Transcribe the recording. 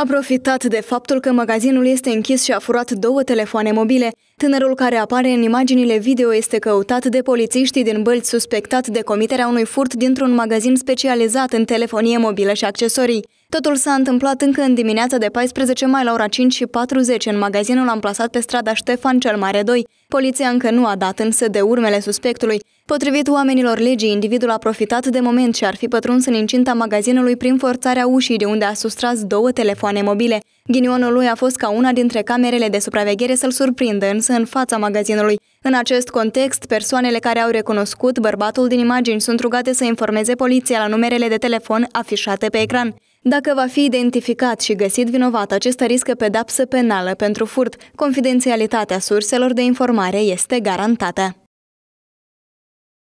A profitat de faptul că magazinul este închis și a furat două telefoane mobile. Tânărul care apare în imaginile video este căutat de polițiștii din Bălți suspectat de comiterea unui furt dintr-un magazin specializat în telefonie mobilă și accesorii. Totul s-a întâmplat încă în dimineața de 14 mai la ora 5 și 40 în magazinul amplasat pe strada Ștefan cel Mare 2. Poliția încă nu a dat însă de urmele suspectului. Potrivit oamenilor legii, individul a profitat de moment și ar fi pătruns în incinta magazinului prin forțarea ușii de unde a sustras două telefoane mobile. Ghinionul lui a fost ca una dintre camerele de supraveghere să-l surprindă, însă în fața magazinului. În acest context, persoanele care au recunoscut bărbatul din imagini sunt rugate să informeze poliția la numerele de telefon afișate pe ecran. Dacă va fi identificat și găsit vinovat, acesta riscă pedapsă penală pentru furt. Confidențialitatea surselor de informare este garantată.